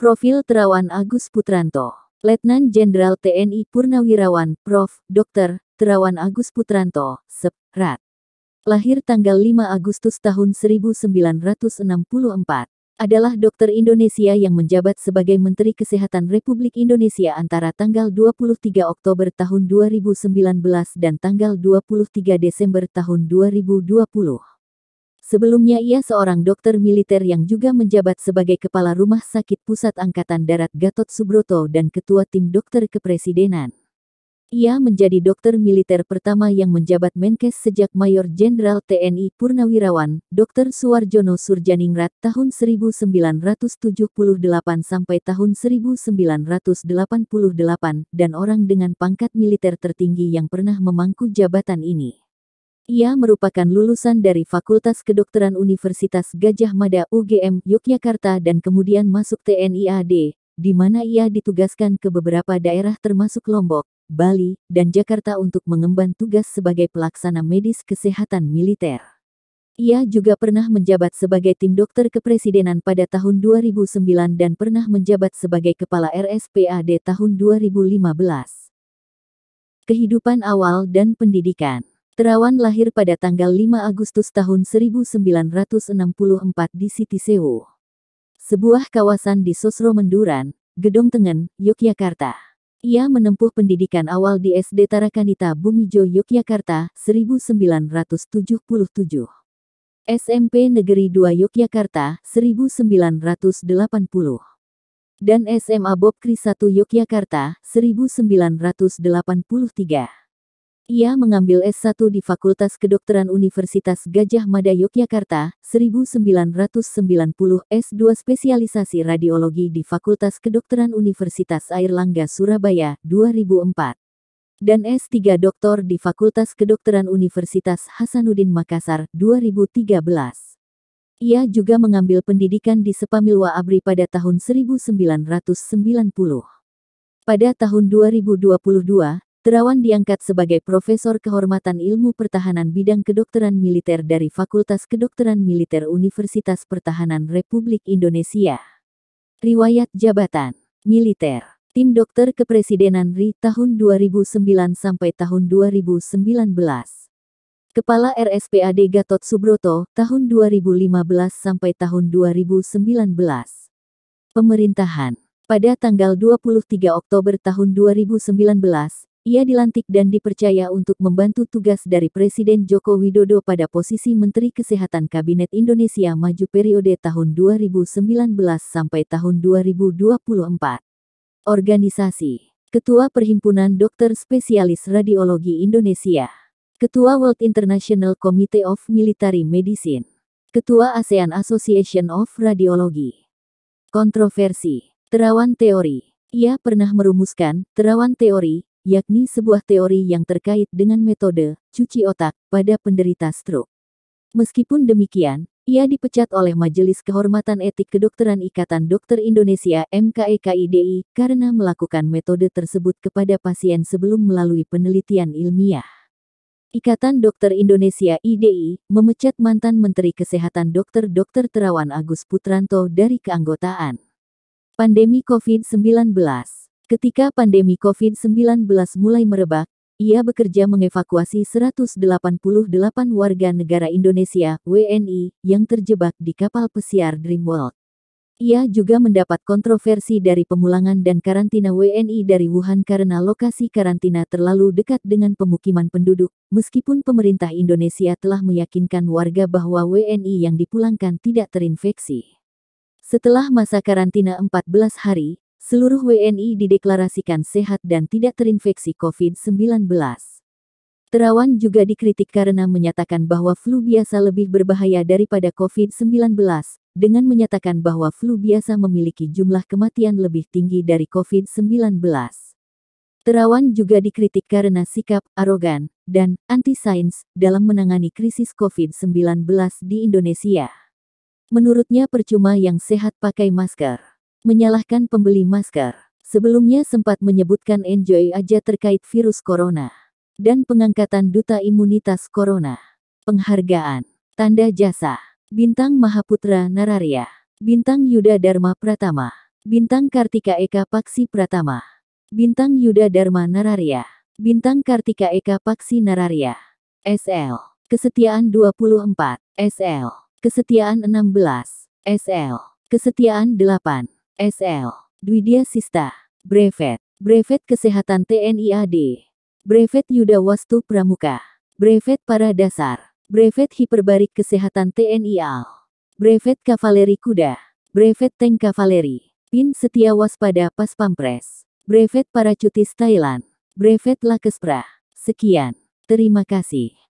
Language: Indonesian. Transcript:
Profil Terawan Agus Putranto. Letnan Jenderal TNI Purnawirawan, Prof. Dr. Terawan Agus Putranto, Sep. Lahir tanggal 5 Agustus tahun 1964. Adalah dokter Indonesia yang menjabat sebagai Menteri Kesehatan Republik Indonesia antara tanggal 23 Oktober tahun 2019 dan tanggal 23 Desember tahun 2020. Sebelumnya ia seorang dokter militer yang juga menjabat sebagai Kepala Rumah Sakit Pusat Angkatan Darat Gatot Subroto dan Ketua Tim Dokter Kepresidenan. Ia menjadi dokter militer pertama yang menjabat Menkes sejak Mayor Jenderal TNI Purnawirawan, Dr. Suwarjono Surjaningrat tahun 1978 sampai tahun 1988 dan orang dengan pangkat militer tertinggi yang pernah memangku jabatan ini. Ia merupakan lulusan dari Fakultas Kedokteran Universitas Gajah Mada UGM Yogyakarta dan kemudian masuk TNI AD, di mana ia ditugaskan ke beberapa daerah termasuk Lombok, Bali, dan Jakarta untuk mengemban tugas sebagai pelaksana medis kesehatan militer. Ia juga pernah menjabat sebagai tim dokter kepresidenan pada tahun 2009 dan pernah menjabat sebagai kepala RSPAD tahun 2015. Kehidupan awal dan pendidikan Terawan lahir pada tanggal 5 Agustus tahun 1964 di Siti Sewu. Sebuah kawasan di Sosro Menduran, Gedong Tengen, Yogyakarta. Ia menempuh pendidikan awal di SD Tarakanita Bumijo Yogyakarta 1977. SMP Negeri 2 Yogyakarta 1980 dan SMA Bob Kri 1 Yogyakarta 1983. Ia mengambil S1 di Fakultas Kedokteran Universitas Gajah Mada Yogyakarta, 1990, S2 spesialisasi radiologi di Fakultas Kedokteran Universitas Airlangga Surabaya, 2004 dan S3 Doktor di Fakultas Kedokteran Universitas Hasanuddin Makassar 2013. Ia juga mengambil pendidikan di Sepamilwa Abri pada tahun 1990. Pada tahun 2022, Terawan diangkat sebagai Profesor Kehormatan Ilmu Pertahanan Bidang Kedokteran Militer dari Fakultas Kedokteran Militer Universitas Pertahanan Republik Indonesia. Riwayat Jabatan Militer Tim Dokter Kepresidenan RI tahun 2009 sampai tahun 2019 Kepala RSPAD Gatot Subroto tahun 2015 sampai tahun 2019 Pemerintahan pada tanggal 23 Oktober tahun 2019, ia dilantik dan dipercaya untuk membantu tugas dari Presiden Joko Widodo pada posisi Menteri Kesehatan Kabinet Indonesia Maju periode tahun 2019 sampai tahun 2024. Organisasi Ketua Perhimpunan Dokter Spesialis Radiologi Indonesia Ketua World International Committee of Military Medicine Ketua ASEAN Association of Radiology Kontroversi Terawan Teori ia pernah merumuskan terawan teori yakni sebuah teori yang terkait dengan metode cuci otak pada penderita stroke. Meskipun demikian, ia dipecat oleh Majelis Kehormatan Etik Kedokteran Ikatan Dokter Indonesia MKEKIDI karena melakukan metode tersebut kepada pasien sebelum melalui penelitian ilmiah. Ikatan Dokter Indonesia IDI memecat mantan Menteri Kesehatan Dr. Dr. Terawan Agus Putranto dari keanggotaan. Pandemi COVID-19 Ketika pandemi COVID-19 mulai merebak, ia bekerja mengevakuasi 188 warga negara Indonesia (WNI) yang terjebak di kapal pesiar Dreamworld. Ia juga mendapat kontroversi dari pemulangan dan karantina WNI dari Wuhan karena lokasi karantina terlalu dekat dengan pemukiman penduduk, meskipun pemerintah Indonesia telah meyakinkan warga bahwa WNI yang dipulangkan tidak terinfeksi. Setelah masa karantina 14 hari, seluruh WNI dideklarasikan sehat dan tidak terinfeksi COVID-19. Terawan juga dikritik karena menyatakan bahwa flu biasa lebih berbahaya daripada COVID-19, dengan menyatakan bahwa flu biasa memiliki jumlah kematian lebih tinggi dari COVID-19. Terawan juga dikritik karena sikap arogan dan anti-sains dalam menangani krisis COVID-19 di Indonesia. Menurutnya percuma yang sehat pakai masker menyalahkan pembeli masker. Sebelumnya sempat menyebutkan enjoy aja terkait virus corona dan pengangkatan duta imunitas corona. Penghargaan, tanda jasa, bintang Mahaputra Nararia, bintang Yuda Dharma Pratama, bintang Kartika Eka Paksi Pratama, bintang Yuda Dharma Nararia, bintang Kartika Eka Paksi Nararia. SL, kesetiaan 24, SL, kesetiaan 16, SL, kesetiaan 8. SL, Dwidia Sista, Brevet, Brevet Kesehatan TNI AD, Brevet Yuda Wastu Pramuka, Brevet Para Dasar, Brevet Hiperbarik Kesehatan TNI AL, Brevet Kavaleri Kuda, Brevet Tank Kavaleri, Pin Setia Waspada Pas Pampres, Brevet para cutis Thailand, Brevet Lakespra. Sekian, terima kasih.